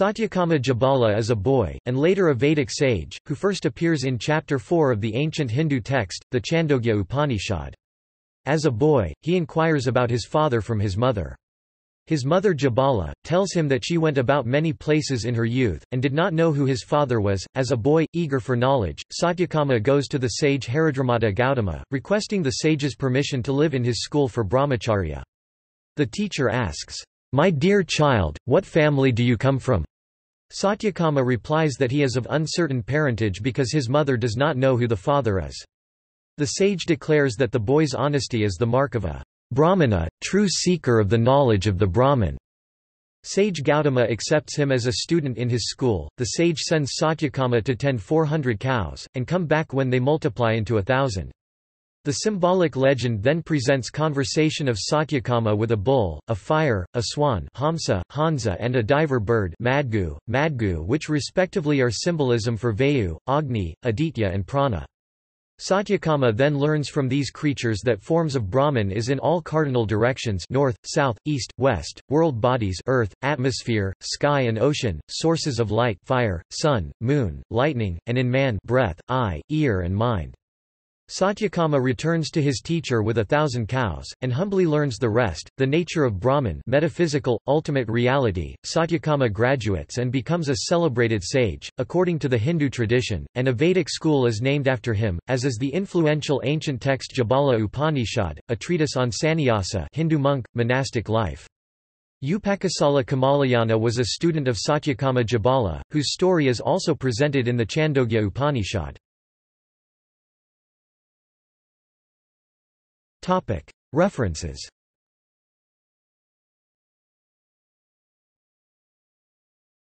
Satyakama Jabala is a boy, and later a Vedic sage, who first appears in Chapter 4 of the ancient Hindu text, the Chandogya Upanishad. As a boy, he inquires about his father from his mother. His mother Jabala, tells him that she went about many places in her youth, and did not know who his father was. As a boy, eager for knowledge, Satyakama goes to the sage Haridramata Gautama, requesting the sage's permission to live in his school for brahmacharya. The teacher asks, my dear child, what family do you come from? Satyakama replies that he is of uncertain parentage because his mother does not know who the father is. The sage declares that the boy's honesty is the mark of a brahmana, true seeker of the knowledge of the Brahman. Sage Gautama accepts him as a student in his school. The sage sends Satyakama to tend 400 cows, and come back when they multiply into a thousand. The symbolic legend then presents conversation of Satyakama with a bull, a fire, a swan Hamsa, Hansa and a diver bird Madgu, Madgu which respectively are symbolism for Vayu, Agni, Aditya and Prana. Satyakama then learns from these creatures that forms of Brahman is in all cardinal directions north, south, east, west, world bodies earth, atmosphere, sky and ocean, sources of light fire, sun, moon, lightning, and in man breath, eye, ear and mind. Satyakama returns to his teacher with a thousand cows, and humbly learns the rest, the nature of Brahman metaphysical, ultimate reality. Satyakama graduates and becomes a celebrated sage, according to the Hindu tradition, and a Vedic school is named after him, as is the influential ancient text Jabala Upanishad, a treatise on sannyasa Hindu monk, monastic life. Upakasala Kamalayana was a student of Satyakama Jabala, whose story is also presented in the Chandogya Upanishad. References